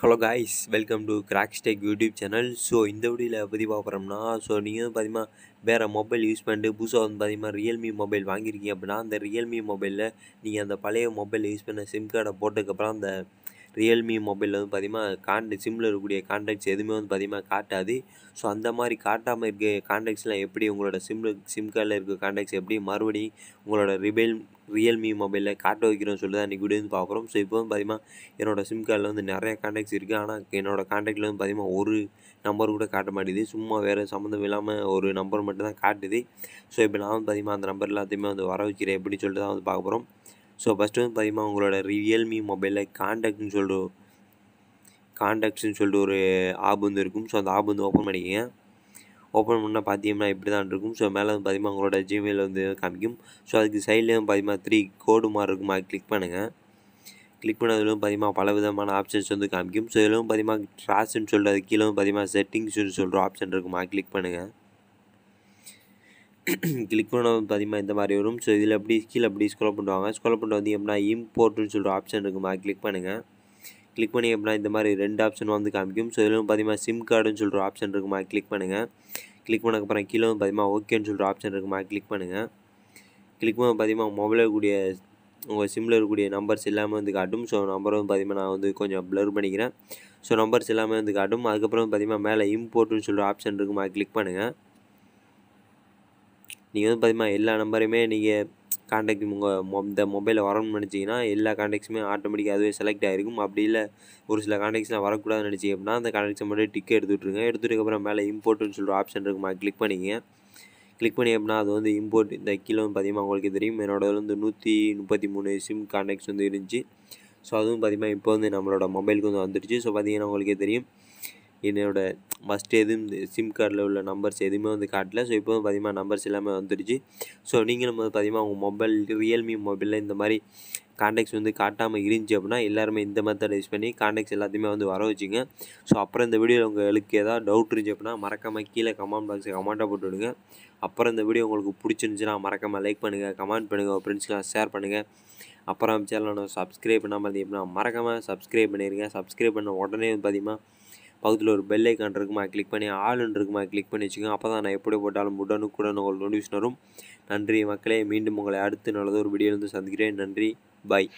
hello guys welcome to Crax tech YouTube channel so இந்த வீடியோவில் பற்றி பார்க்குறோம்னா ஸோ நீங்கள் பார்த்தீங்கன்னா வேறு மொபைல் யூஸ் பண்ணிட்டு புதுசாக வந்து பார்த்தீங்கன்னா ரியல்மி மொபைல் வாங்கியிருக்கீங்க அப்படின்னா அந்த ரியல்மி மொபைலில் நீங்கள் அந்த பழைய மொபைல் யூஸ் பண்ண சிம் கார்டை போட்டதுக்கப்புறம் அந்த ரியல்மி மொபைலில் வந்து பார்த்திங்கன்னா கான்டாக்ட் சிம்மில் இருக்கக்கூடிய காண்டாக்ட்ஸ் எதுவுமே வந்து பார்த்திங்கன்னா காட்டாது ஸோ அந்த மாதிரி காட்டாமல் இருக்க காண்டாக்ட்ஸ்லாம் எப்படி உங்களோட சிம்மில் சிம் கார்டில் இருக்க காண்டாக்ட்ஸ் எப்படி மறுபடியும் உங்களோட ரிபெல் ரியல்மி மொபைலில் காட்ட வைக்கிறோன்னு சொல்லி தான் அன்றைக்கி வீடியோ வந்து பார்க்குறோம் ஸோ இப்போ வந்து பார்த்திங்கன்னா என்னோட சிம் கார்டில் வந்து நிறைய கான்டாக்ட்ஸ் இருக்குது ஆனால் என்னோடய கான்டாக்டில் வந்து பார்த்திங்கன்னா ஒரு நம்பர் கூட காட்ட மாட்டேது சும்மா வேறு சம்மந்தம் இல்லாமல் ஒரு நம்பர் மட்டும் தான் காட்டுது ஸோ இப்போ நான் வந்து பார்த்திங்கன்னா அந்த நம்பர் எல்லாத்தையுமே வந்து வர வைக்கிறேன் எப்படின்னு சொல்லிட்டு தான் வந்து பார்க்க போகிறோம் ஸோ ஃபஸ்ட்டு வந்து பார்த்தீங்கன்னா உங்களோட ரியல்மி மொபைலில் காண்டாக்ட்னு சொல்கிற காண்டாக்ட்ஸ்னு சொல்லிட்டு ஒரு ஆப் வந்து இருக்கும் ஸோ அந்த ஆப் வந்து ஓப்பன் பண்ணிக்கோங்க ஓப்பன் பண்ணால் பார்த்தீங்கன்னா இப்படி தான் இருக்கும் ஸோ மேலே வந்து பார்த்தீங்கன்னா உங்களோட ஜிமெயில் வந்து காமிக்கும் ஸோ அதுக்கு சைட்லேயும் பார்த்தீங்கன்னா த்ரீ கோடு மாதிரி இருக்கும் அது கிளிக் பண்ணுங்கள் கிளிக் பண்ணதுலேயும் பார்த்தீங்கன்னா பல விதமான ஆப்ஷன்ஸ் வந்து காமிக்கும் ஸோ இதில் பார்த்தீங்கன்னா ட்ராஸ்ன்னு சொல்லிட்டு அது கீழே பார்த்தீங்கன்னா செட்டிங்ஸ்னு சொல்கிற ஆப்ஷன் இருக்குமா கிளிக் பண்ணுங்கள் கிளிக் பண்ணதும் அதிகமாக இந்த மாதிரி வரும் ஸோ இதில் எப்படி கீழே அப்படி ஸ்க்ரோல் பண்ணுவாங்க ஸ்க்ரோல் பண்ணிட்டு வந்து எப்படின்னா இம்போர்ட்டுன்னு சொல்கிற ஆப்ஷன் இருக்குமா கிளிக் பண்ணுங்கள் கிளிக் பண்ணி எப்படின்னா இந்த மாதிரி ரெண்டு ஆப்ஷன் வந்து காமிக்கும் ஸோ இதில் பார்த்தீங்கன்னா சிம் கார்டுன்னு சொல்கிற ஆப்ஷன் இருக்குமா கிளிக் பண்ணுங்கள் கிளிக் பண்ணக்கப்புறம் கீழே வந்து பார்த்தீங்கன்னா ஓகேன்னு சொல்கிற ஆப்ஷன் இருக்குமா கிளிக் பண்ணுங்கள் கிளிக் பண்ண பார்த்தீங்கன்னா மொபைலில் இருக்கக்கூடிய உங்கள் சிம்மில் இருக்கக்கூடிய நம்பர்ஸ் எல்லாமே வந்து காட்டும் ஸோ நம்பர் வந்து நான் வந்து கொஞ்சம் ப்ளர் பண்ணிக்கிறேன் ஸோ நம்பர்ஸ் எல்லாமே வந்து காட்டும் அதுக்கப்புறம் பார்த்தீங்கன்னா மேலே இம்போர்ட்டுன்னு சொல்கிற ஆப்ஷன் இருக்குமா கிளிக் பண்ணுங்கள் நீங்கள் வந்து பார்த்தீங்கன்னா எல்லா நம்பரையுமே நீங்கள் காண்டாக்ட் உங்கள் மொ இந்த மொபைலில் வரணும்னு நினச்சிங்கன்னா எல்லா காண்டாக்ட்ஸுமே ஆட்டோமேட்டிக்காக அதுவே செலக்ட் ஆகிருக்கும் அப்படி இல்லை ஒரு சில காண்டாக்ட்ஸ்லாம் வரக்கூடாதுன்னு நினச்சி அப்படின்னா அந்த காண்டாக்ட்ஸை மட்டும் டிக் எடுத்துகிட்டு அப்புறம் மேலே இம்போர்ட்டுன்னு சொல்கிற ஆப்ஷன் இருக்குமா கிளிக் பண்ணிங்க கிளிக் பண்ணி அப்படின்னா அது வந்து இம்போர்ட் இந்த கீழே வந்து பார்த்தீங்கன்னா உங்களுக்கு தெரியும் என்னோட வந்து நூற்றி முப்பத்தி மூணு சிம் காண்டாக்ட்ஸ் வந்து இருந்துச்சு ஸோ அதுவும் பார்த்திங்கன்னா இப்போ வந்து நம்மளோட மொபைலுக்கு வந்து வந்துடுச்சு ஸோ பார்த்தீங்கன்னா உங்களுக்கே தெரியும் என்னோட ஃபஸ்ட்டு எதுவும் சிம் கார்டில் உள்ள நம்பர்ஸ் எதுவுமே வந்து காட்டல ஸோ இப்போ பார்த்திங்கன்னா நம்பர்ஸ் எல்லாமே வந்துடுச்சு ஸோ நீங்களும் வந்து பார்த்திங்கன்னா உங்கள் மொபைல் ரியல்மி மொபைலில் இந்த மாதிரி காண்டாக்ட்ஸ் வந்து காட்டாமல் இருந்துச்சு அப்படின்னா எல்லாருமே இந்த மெத்தட் யூஸ் பண்ணி காண்டாக்ட்ஸ் எல்லாத்தையுமே வந்து வர வச்சுங்க ஸோ அப்புறம் இந்த வீடியோவில் உங்களுக்கு ஏதாவது டவுட் இருந்துச்சு அப்படின்னா மறக்காமல் கீழே கமெண்ட் பாக்ஸில் கமெண்ட்டாக விடுங்க அப்புறம் இந்த வீடியோ உங்களுக்கு பிடிச்சிருந்துச்சுன்னா மறக்காமல் லைக் பண்ணுங்கள் கமெண்ட் பண்ணுங்கள் உங்கள் ஃப்ரெண்ட்ஸ்க்கு ஷேர் பண்ணுங்கள் அப்புறம் சேனலோட சப்ஸ்கிரைப் பண்ணாமல் இருந்தீங்கன்னா மறக்காமல் சப்ஸ்கிரைப் பண்ணிடுங்க சப்ஸ்கிரைப் பண்ண உடனே வந்து பார்த்திங்கன்னா பக்கத்தில் ஒரு பெல் ஐக்கான் இருக்குமா கிளிக் பண்ணி ஆளுன்னு இருக்குமா கிளிக் பண்ணி வச்சுக்கோங்க அப்போ தான் நான் எப்படி போட்டாலும் உடனுக்குடன் உங்களுக்கு நோட்டிஃபிகேஷன் வரும் நன்றி மக்களே மீண்டும் உங்களை அடுத்து நல்லது ஒரு வீடியோலேருந்து சந்திக்கிறேன் நன்றி பாய்